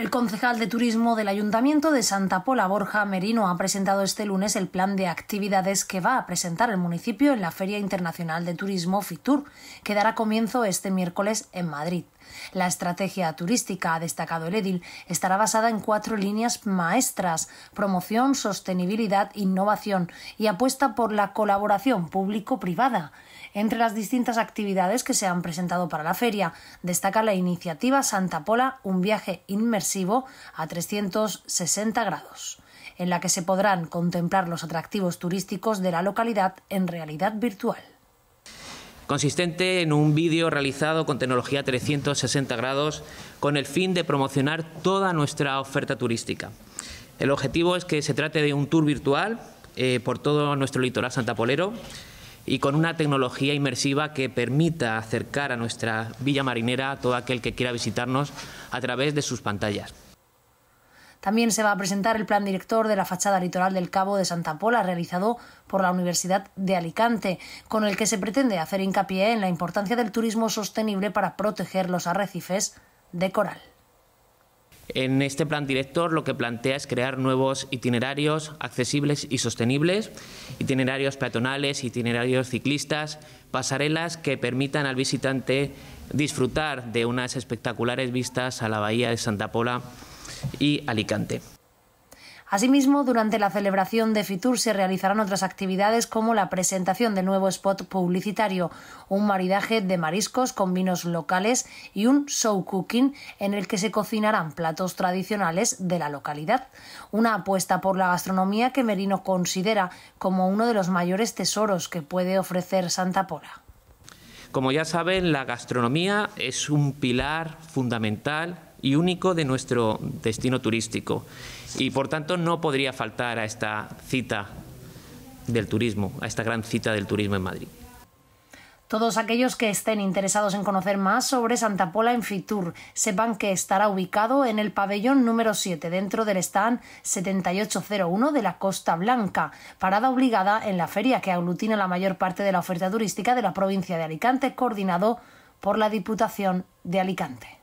El concejal de turismo del Ayuntamiento de Santa Pola, Borja Merino, ha presentado este lunes el plan de actividades que va a presentar el municipio en la Feria Internacional de Turismo FITUR, que dará comienzo este miércoles en Madrid. La estrategia turística, ha destacado el edil, estará basada en cuatro líneas maestras, promoción, sostenibilidad, innovación y apuesta por la colaboración público-privada. Entre las distintas actividades que se han presentado para la feria, destaca la iniciativa Santa Pola, un viaje inmersivo a 360 grados, en la que se podrán contemplar los atractivos turísticos de la localidad en realidad virtual consistente en un vídeo realizado con tecnología 360 grados con el fin de promocionar toda nuestra oferta turística. El objetivo es que se trate de un tour virtual eh, por todo nuestro litoral santapolero y con una tecnología inmersiva que permita acercar a nuestra Villa Marinera a todo aquel que quiera visitarnos a través de sus pantallas. También se va a presentar el plan director de la fachada litoral del Cabo de Santa Pola, realizado por la Universidad de Alicante, con el que se pretende hacer hincapié en la importancia del turismo sostenible para proteger los arrecifes de coral. En este plan director lo que plantea es crear nuevos itinerarios accesibles y sostenibles, itinerarios peatonales, itinerarios ciclistas, pasarelas que permitan al visitante disfrutar de unas espectaculares vistas a la bahía de Santa Pola y Alicante. Asimismo, durante la celebración de Fitur se realizarán otras actividades como la presentación de nuevo spot publicitario, un maridaje de mariscos con vinos locales y un show cooking en el que se cocinarán platos tradicionales de la localidad. Una apuesta por la gastronomía que Merino considera como uno de los mayores tesoros que puede ofrecer Santa Pola. Como ya saben, la gastronomía es un pilar fundamental y único de nuestro destino turístico. Y por tanto no podría faltar a esta cita del turismo, a esta gran cita del turismo en Madrid. Todos aquellos que estén interesados en conocer más sobre Santa Pola en Fitur sepan que estará ubicado en el pabellón número 7 dentro del stand 7801 de la Costa Blanca, parada obligada en la feria que aglutina la mayor parte de la oferta turística de la provincia de Alicante, coordinado por la Diputación de Alicante.